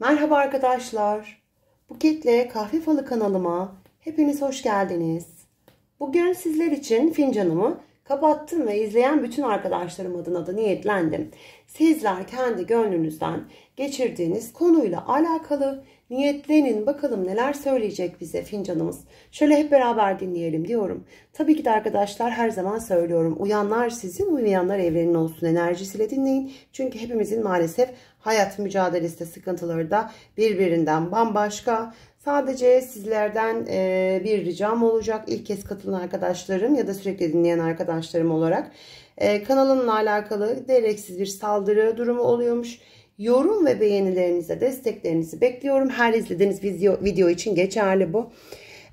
Merhaba arkadaşlar. bu kitle Kahve Falı kanalıma hepiniz hoş geldiniz. Bugün sizler için fincanımı kapattım ve izleyen bütün arkadaşlarım adına da niyetlendim. Sizler kendi gönlünüzden geçirdiğiniz konuyla alakalı Niyetlenin bakalım neler söyleyecek bize fincanımız. Şöyle hep beraber dinleyelim diyorum. Tabii ki de arkadaşlar her zaman söylüyorum. Uyanlar sizin, uyanlar evrenin olsun enerjisiyle dinleyin. Çünkü hepimizin maalesef hayat mücadelesinde sıkıntıları da birbirinden bambaşka. Sadece sizlerden e, bir ricam olacak. İlk kez katılan arkadaşlarım ya da sürekli dinleyen arkadaşlarım olarak e, kanalımla alakalı gereksiz bir saldırı durumu oluyormuş. Yorum ve beğenilerinize desteklerinizi bekliyorum. Her izlediğiniz video, video için geçerli bu.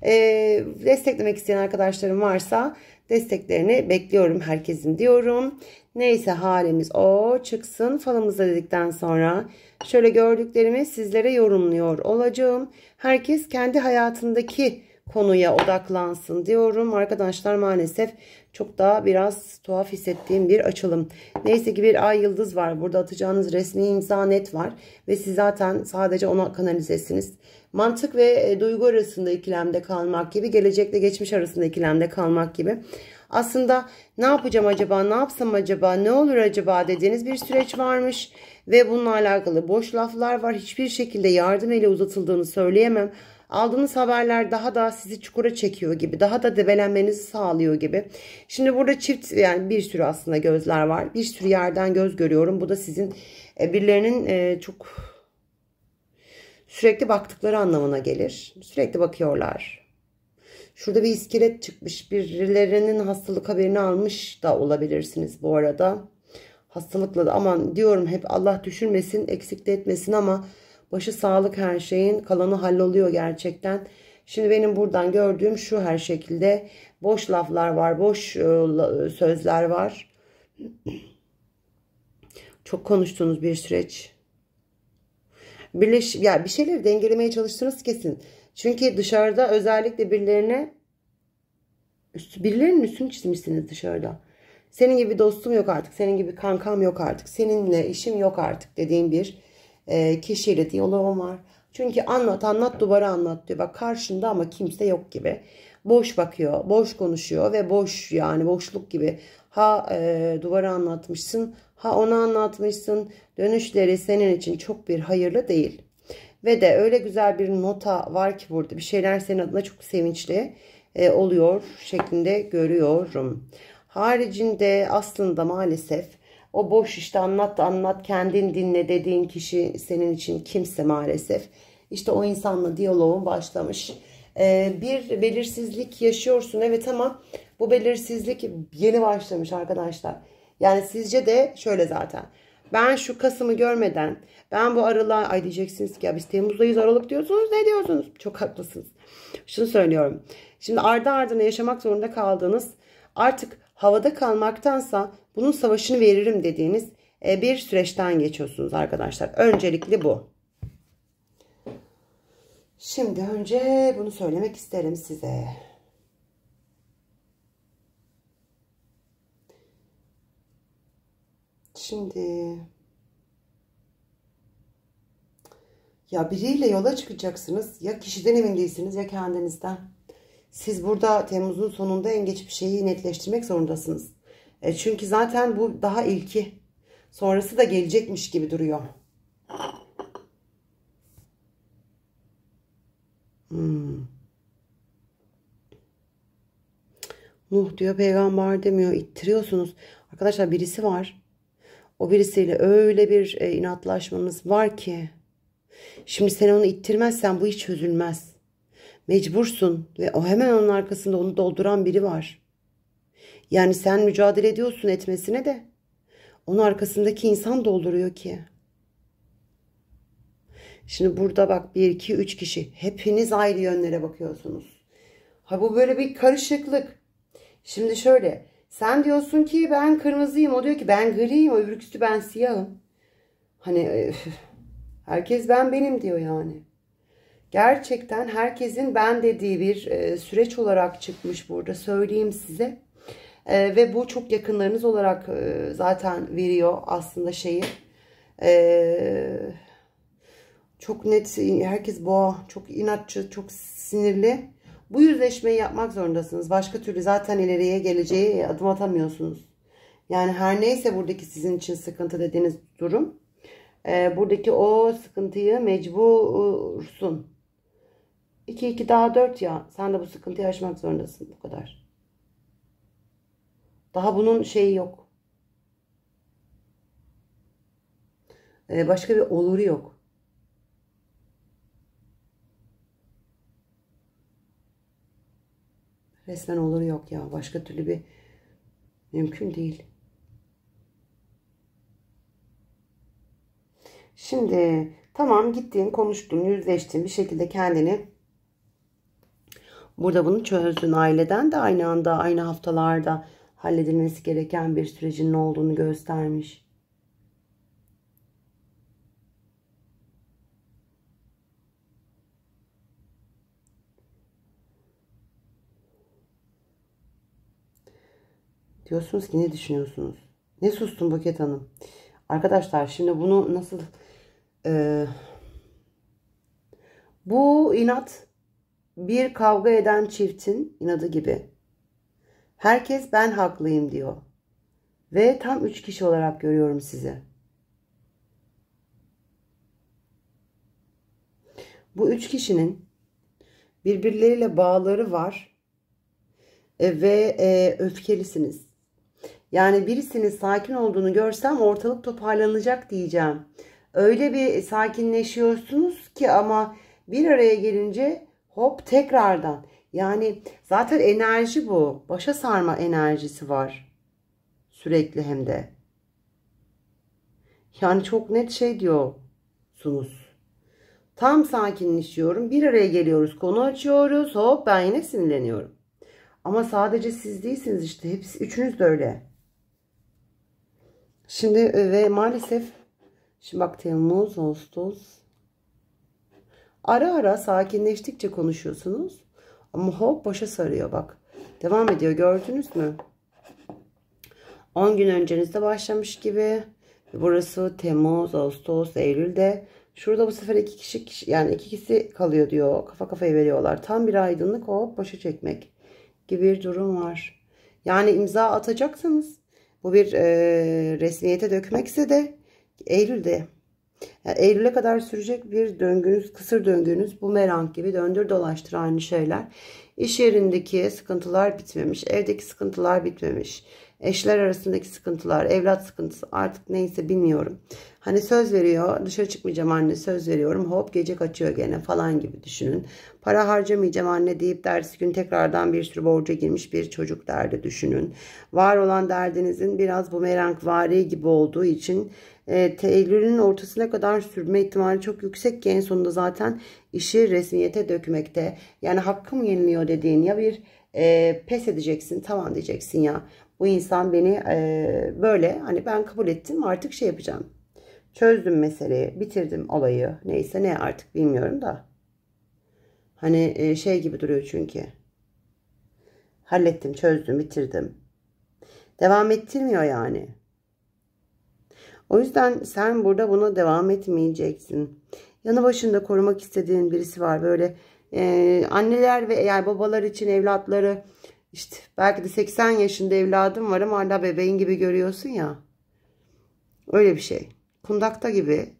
Ee, desteklemek isteyen arkadaşlarım varsa desteklerini bekliyorum herkesin diyorum. Neyse halimiz o çıksın falımıza dedikten sonra şöyle gördüklerimi sizlere yorumluyor olacağım. Herkes kendi hayatındaki konuya odaklansın diyorum. Arkadaşlar maalesef çok daha biraz tuhaf hissettiğim bir açılım. Neyse ki bir ay yıldız var. Burada atacağınız resmi imza net var. Ve siz zaten sadece ona kanalizesiniz. Mantık ve e, duygu arasında ikilemde kalmak gibi. Gelecekle geçmiş arasında ikilemde kalmak gibi. Aslında ne yapacağım acaba, ne yapsam acaba, ne olur acaba dediğiniz bir süreç varmış. Ve bununla alakalı boş laflar var. Hiçbir şekilde yardım eli uzatıldığını söyleyemem. Aldığınız haberler daha da sizi çukura çekiyor gibi. Daha da develenmenizi sağlıyor gibi. Şimdi burada çift yani bir sürü aslında gözler var. Bir sürü yerden göz görüyorum. Bu da sizin e, birilerinin e, çok sürekli baktıkları anlamına gelir. Sürekli bakıyorlar. Şurada bir iskelet çıkmış. Birilerinin hastalık haberini almış da olabilirsiniz bu arada. Hastalıkla da aman diyorum hep Allah düşürmesin, eksikte etmesin ama Başı sağlık her şeyin. Kalanı halloluyor gerçekten. Şimdi benim buradan gördüğüm şu her şekilde. Boş laflar var. Boş e, sözler var. Çok konuştuğunuz bir süreç. Birleş, ya bir şeyleri dengelemeye çalıştınız kesin. Çünkü dışarıda özellikle birilerine birilerinin üstünü çizmişsiniz dışarıda. Senin gibi dostum yok artık. Senin gibi kankam yok artık. Seninle işim yok artık dediğim bir e, kişiyle diyaloğum var. Çünkü anlat anlat duvara anlat diyor. Bak karşında ama kimse yok gibi. Boş bakıyor, boş konuşuyor ve boş yani boşluk gibi. Ha e, duvara anlatmışsın, ha ona anlatmışsın. Dönüşleri senin için çok bir hayırlı değil. Ve de öyle güzel bir nota var ki burada bir şeyler senin adına çok sevinçli e, oluyor şeklinde görüyorum. Haricinde aslında maalesef o boş işte anlat anlat kendin dinle dediğin kişi senin için kimse maalesef. İşte o insanla diyaloğun başlamış. Ee, bir belirsizlik yaşıyorsun evet ama bu belirsizlik yeni başlamış arkadaşlar. Yani sizce de şöyle zaten. Ben şu Kasım'ı görmeden ben bu aralığa ay diyeceksiniz ki ya biz Temmuz'dayız Aralık diyorsunuz ne diyorsunuz? Çok haklısınız. Şunu söylüyorum. Şimdi ardı ardına yaşamak zorunda kaldığınız artık havada kalmaktansa bunun savaşını veririm dediğiniz e, bir süreçten geçiyorsunuz arkadaşlar. Öncelikli bu. Şimdi önce bunu söylemek isterim size. Şimdi ya biriyle yola çıkacaksınız. Ya kişiden emin değilsiniz ya kendinizden. Siz burada Temmuz'un sonunda en geç bir şeyi netleştirmek zorundasınız. E çünkü zaten bu daha ilki. Sonrası da gelecekmiş gibi duruyor. Hmm. Nuh diyor peygamber demiyor. ittiriyorsunuz. Arkadaşlar birisi var. O birisiyle öyle bir e, inatlaşmanız var ki. Şimdi sen onu ittirmezsen bu hiç çözülmez. Mecbursun ve o hemen onun arkasında onu dolduran biri var. Yani sen mücadele ediyorsun etmesine de onun arkasındaki insan dolduruyor ki. Şimdi burada bak bir iki üç kişi hepiniz ayrı yönlere bakıyorsunuz. Ha bu böyle bir karışıklık. Şimdi şöyle sen diyorsun ki ben kırmızıyım o diyor ki ben griyim öbürküsü ben siyahım. Hani herkes ben benim diyor yani gerçekten herkesin ben dediği bir e, süreç olarak çıkmış burada söyleyeyim size. E, ve bu çok yakınlarınız olarak e, zaten veriyor aslında şeyi. çok net herkes boğa çok inatçı çok sinirli. Bu yüzleşmeyi yapmak zorundasınız. Başka türlü zaten ileriye geleceğe adım atamıyorsunuz. Yani her neyse buradaki sizin için sıkıntı dediğiniz durum. Buradaki o sıkıntıyı mecbursun 2 2 daha 4 ya. Sen de bu sıkıntıyı aşmak zorundasın. Bu kadar. Daha bunun şeyi yok. Ee, başka bir oluru yok. Resmen oluru yok ya. Başka türlü bir mümkün değil. Şimdi tamam gittin, konuştun, yüzleştin bir şekilde kendini Burada bunu çözdün. Aileden de aynı anda aynı haftalarda halledilmesi gereken bir sürecin ne olduğunu göstermiş. Diyorsunuz ki ne düşünüyorsunuz? Ne sustun Buket Hanım? Arkadaşlar şimdi bunu nasıl... E, bu inat bir kavga eden çiftin inadı gibi. Herkes ben haklıyım diyor. Ve tam üç kişi olarak görüyorum sizi. Bu üç kişinin birbirleriyle bağları var e, ve e, öfkelisiniz. Yani birisinin sakin olduğunu görsem ortalık toparlanacak diyeceğim. Öyle bir sakinleşiyorsunuz ki ama bir araya gelince Hop tekrardan. Yani zaten enerji bu. Başa sarma enerjisi var. Sürekli hem de. Yani çok net şey diyorsunuz. Tam sakinleşiyorum. Bir araya geliyoruz. Konu açıyoruz. Hop ben yine sinirleniyorum. Ama sadece siz değilsiniz işte. Hepsi üçünüz de öyle. Şimdi e, ve maalesef şimdi bak Temmuz, Ağustos, Ara ara sakinleştikçe konuşuyorsunuz. Ama hop başa sarıyor bak. Devam ediyor gördünüz mü? 10 gün öncenizde başlamış gibi. Burası Temmuz, Ağustos, Eylül'de. Şurada bu sefer iki kişi yani iki kişi kalıyor diyor. Kafa kafaya veriyorlar. Tam bir aydınlık hop başa çekmek gibi bir durum var. Yani imza atacaksınız bu bir e, resmiyete dökmekse de Eylül'de yani Eylül'e kadar sürecek bir döngünüz, kısır döngünüz, bu bumerang gibi döndür dolaştır aynı şeyler. İş yerindeki sıkıntılar bitmemiş, evdeki sıkıntılar bitmemiş. Eşler arasındaki sıkıntılar, evlat sıkıntısı artık neyse bilmiyorum. Hani söz veriyor dışarı çıkmayacağım anne söz veriyorum hop gece kaçıyor gene falan gibi düşünün. Para harcamayacağım anne deyip dersi gün tekrardan bir sürü borca girmiş bir çocuk derdi düşünün. Var olan derdinizin biraz bu merankvari gibi olduğu için e, Eylül'ün ortasına kadar sürme ihtimali çok yüksek ki en sonunda zaten işi resmiyete dökmekte. Yani hakkım yeniliyor dediğin ya bir e, pes edeceksin tamam diyeceksin ya bu insan beni e, böyle hani ben kabul ettim artık şey yapacağım. Çözdüm meseleyi, bitirdim olayı. Neyse ne artık bilmiyorum da. Hani e, şey gibi duruyor çünkü. Hallettim, çözdüm, bitirdim. Devam ettirmiyor yani. O yüzden sen burada buna devam etmeyeceksin. Yanı başında korumak istediğin birisi var. Böyle e, anneler ve yani babalar için evlatları işte belki de 80 yaşında evladım var ama hala bebeğin gibi görüyorsun ya. Öyle bir şey. Kundakta gibi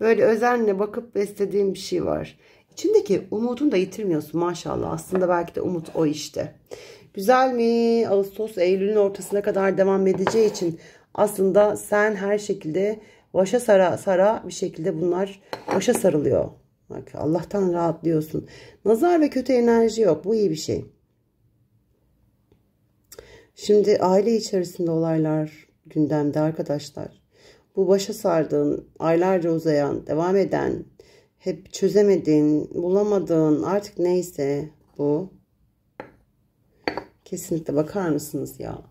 böyle özenle bakıp beslediğim bir şey var. İçindeki umudunu da yitirmiyorsun maşallah. Aslında belki de umut o işte. Güzel mi? Ağustos, Eylül'ün ortasına kadar devam edeceği için aslında sen her şekilde başa sara sara bir şekilde bunlar başa sarılıyor. Bak Allah'tan rahatlıyorsun. Nazar ve kötü enerji yok. Bu iyi bir şey. Şimdi aile içerisinde olaylar gündemde arkadaşlar. Bu başa sardığın, aylarca uzayan, devam eden, hep çözemediğin, bulamadığın artık neyse bu. Kesinlikle bakar mısınız ya?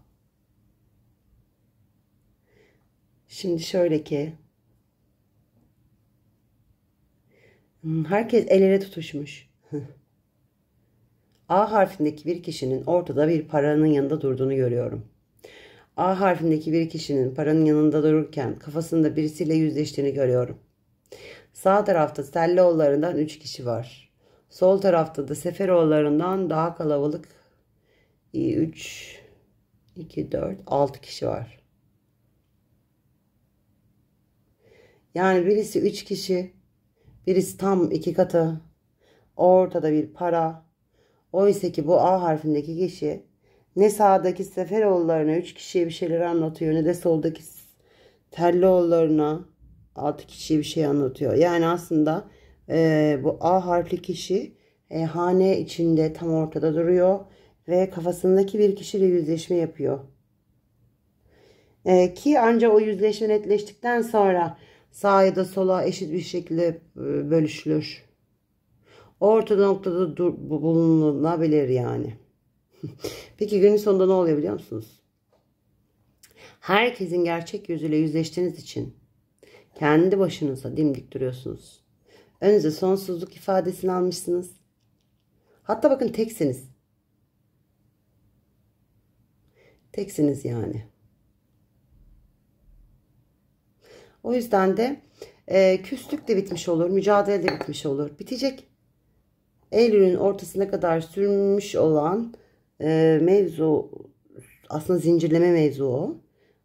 Şimdi şöyle ki hmm, herkes el ele tutuşmuş. A harfindeki bir kişinin ortada bir paranın yanında durduğunu görüyorum. A harfindeki bir kişinin paranın yanında dururken kafasında birisiyle yüzleştiğini görüyorum. Sağ tarafta Selloğullarından 3 kişi var. Sol tarafta da Seferoğullarından daha kalabalık 3, 2, 4, 6 kişi var. Yani birisi 3 kişi, birisi tam 2 katı, ortada bir para, Oysa ki bu A harfindeki kişi ne sağdaki Seferoğullarına üç kişiye bir şeyler anlatıyor ne de soldaki Terlioğullarına altı kişiye bir şey anlatıyor. Yani aslında e, bu A harfli kişi e, hane içinde tam ortada duruyor ve kafasındaki bir kişiyle yüzleşme yapıyor. E, ki ancak o yüzleşme netleştikten sonra sağa ya da sola eşit bir şekilde e, bölüşülür ortada noktada dur, bulunabilir yani. Peki günün sonunda ne oluyor biliyor musunuz? Herkesin gerçek yüzüyle yüzleştiğiniz için kendi başınıza dimdik duruyorsunuz. Önünüze sonsuzluk ifadesini almışsınız. Hatta bakın teksiniz. Teksiniz yani. O yüzden de e, küslük de bitmiş olur, mücadele de bitmiş olur. Bitecek. Eylül'ün ortasına kadar sürmüş olan e, mevzu aslında zincirleme mevzu o.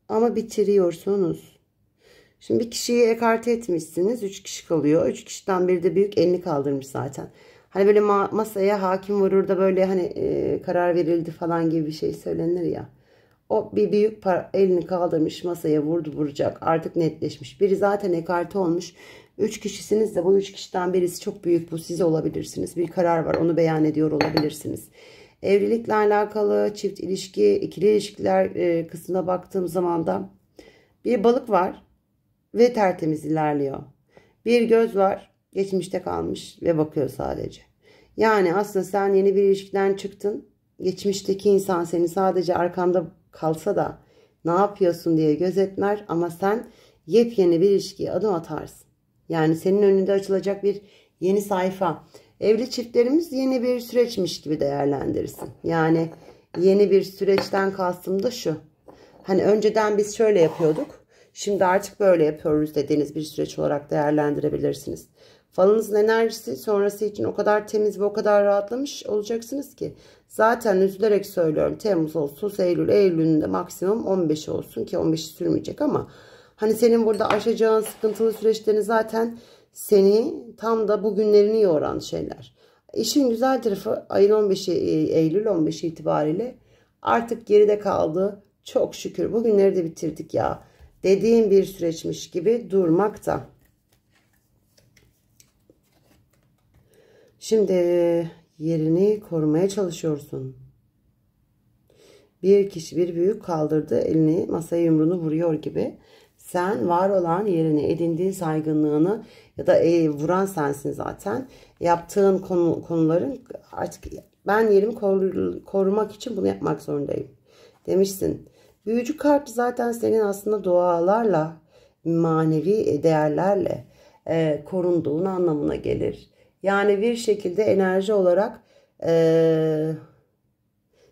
Ama bitiriyorsunuz. Şimdi bir kişiyi ekarte etmişsiniz. Üç kişi kalıyor. Üç kişiden biri de büyük elini kaldırmış zaten. Hani böyle ma masaya hakim vurur da böyle hani e, karar verildi falan gibi bir şey söylenir ya. O bir büyük elini kaldırmış masaya vurdu vuracak artık netleşmiş. Biri zaten ekarte olmuş 3 kişisiniz de bu 3 kişiden birisi çok büyük bu size olabilirsiniz. Bir karar var onu beyan ediyor olabilirsiniz. Evlilikle alakalı çift ilişki, ikili ilişkiler e, kısmına baktığım zaman da bir balık var ve tertemiz ilerliyor. Bir göz var geçmişte kalmış ve bakıyor sadece. Yani aslında sen yeni bir ilişkiden çıktın. Geçmişteki insan seni sadece arkanda kalsa da ne yapıyorsun diye gözetler ama sen yepyeni bir ilişkiye adım atarsın. Yani senin önünde açılacak bir yeni sayfa. Evli çiftlerimiz yeni bir süreçmiş gibi değerlendirirsin. Yani yeni bir süreçten kastım da şu. Hani önceden biz şöyle yapıyorduk. Şimdi artık böyle yapıyoruz dediğiniz bir süreç olarak değerlendirebilirsiniz. Falınızın enerjisi sonrası için o kadar temiz ve o kadar rahatlamış olacaksınız ki. Zaten üzülerek söylüyorum Temmuz olsun, Eylül, Eylül'ün de maksimum 15 olsun ki 15 sürmeyecek ama Hani senin burada aşacağın sıkıntılı süreçlerini zaten seni tam da bugünlerini yoran şeyler. İşin güzel tarafı ayın 15'i e, Eylül 15 itibariyle artık geride kaldı. Çok şükür bugünleri de bitirdik ya. Dediğim bir süreçmiş gibi durmakta. Şimdi yerini korumaya çalışıyorsun. Bir kişi bir büyük kaldırdı elini masaya yumruğunu vuruyor gibi sen var olan yerini, edindiğin saygınlığını ya da e, vuran sensin zaten. Yaptığın konu, konuların artık ben yerimi koru, korumak için bunu yapmak zorundayım demişsin. Büyücü kalp zaten senin aslında dualarla, manevi değerlerle e, korunduğun anlamına gelir. Yani bir şekilde enerji olarak e,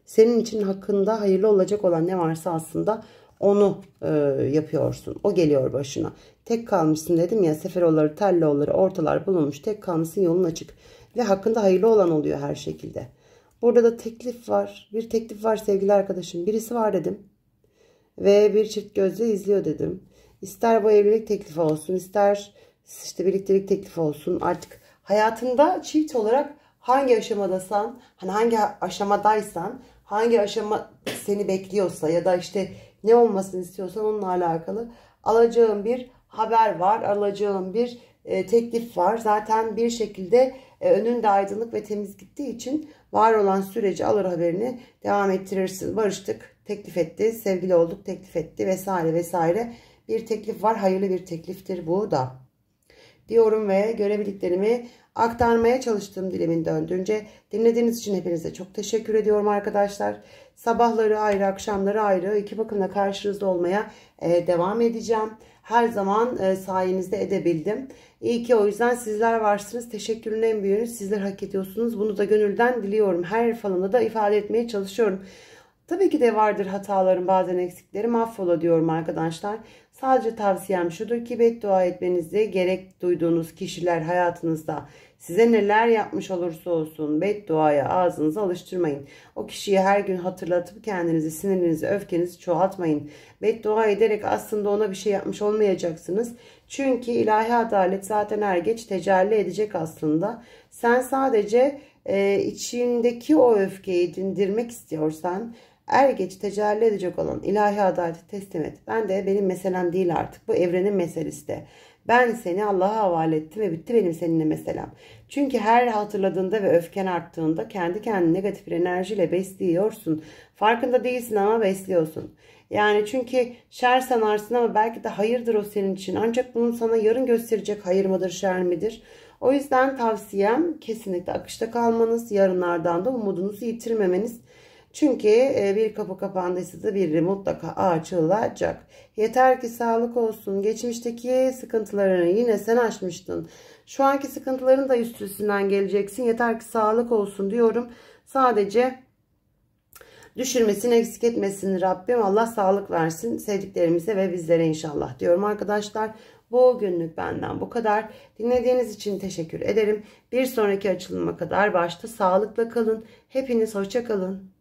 senin için hakkında hayırlı olacak olan ne varsa aslında onu e, yapıyorsun. O geliyor başına. Tek kalmışsın dedim ya seferoları, telloğulları, ortalar bulunmuş. Tek kalmışsın yolun açık. Ve hakkında hayırlı olan oluyor her şekilde. Burada da teklif var. Bir teklif var sevgili arkadaşım. Birisi var dedim. Ve bir çift gözle izliyor dedim. İster bu evlilik teklifi olsun, ister işte birliktelik teklifi olsun. Artık hayatında çift olarak hangi aşamadasan, hani hangi aşamadaysan, hangi aşama seni bekliyorsa ya da işte ne olmasını istiyorsan onunla alakalı alacağım bir haber var, alacağım bir e, teklif var. Zaten bir şekilde e, önünde aydınlık ve temiz gittiği için var olan süreci alır haberini devam ettirirsin. Barıştık, teklif etti, sevgili olduk, teklif etti vesaire vesaire. Bir teklif var, hayırlı bir tekliftir bu da. Diyorum ve görebildiklerimi aktarmaya çalıştığım dilimin döndüğünce dinlediğiniz için hepinize çok teşekkür ediyorum arkadaşlar. Sabahları ayrı, akşamları ayrı iki bakımla karşınızda olmaya e, devam edeceğim. Her zaman e, sayenizde edebildim. İyi ki o yüzden sizler varsınız. Teşekkürün en büyüğünü sizler hak ediyorsunuz. Bunu da gönülden diliyorum. Her falımda da ifade etmeye çalışıyorum. Tabii ki de vardır hatalarım bazen eksiklerim affola diyorum arkadaşlar. Sadece tavsiyem şudur ki beddua etmenizi gerek duyduğunuz kişiler hayatınızda Size neler yapmış olursa olsun bedduaya ağzınızı alıştırmayın. O kişiyi her gün hatırlatıp kendinizi, sinirinizi, öfkenizi çoğaltmayın. Beddua ederek aslında ona bir şey yapmış olmayacaksınız. Çünkü ilahi adalet zaten er geç tecelli edecek aslında. Sen sadece e, içindeki o öfkeyi dindirmek istiyorsan er geç tecelli edecek olan ilahi adaleti teslim et. Ben de benim meselem değil artık. Bu evrenin meselesi de. Ben seni Allah'a havale ettim ve bitti benim seninle meselem. Çünkü her hatırladığında ve öfken arttığında kendi kendini negatif bir enerjiyle besliyorsun. Farkında değilsin ama besliyorsun. Yani çünkü şer sanarsın ama belki de hayırdır o senin için. Ancak bunun sana yarın gösterecek hayır mıdır şer midir? O yüzden tavsiyem kesinlikle akışta kalmanız, yarınlardan da umudunuzu yitirmemeniz çünkü e, bir kapı kapandıysa da biri mutlaka açılacak. Yeter ki sağlık olsun. Geçmişteki sıkıntılarını yine sen açmıştın. Şu anki sıkıntıların da üstesinden geleceksin. Yeter ki sağlık olsun diyorum. Sadece düşürmesin eksik etmesin Rabbim. Allah sağlık versin sevdiklerimize ve bizlere inşallah diyorum arkadaşlar. Bu günlük benden bu kadar. Dinlediğiniz için teşekkür ederim. Bir sonraki açılıma kadar başta sağlıkla kalın. Hepiniz hoşça kalın.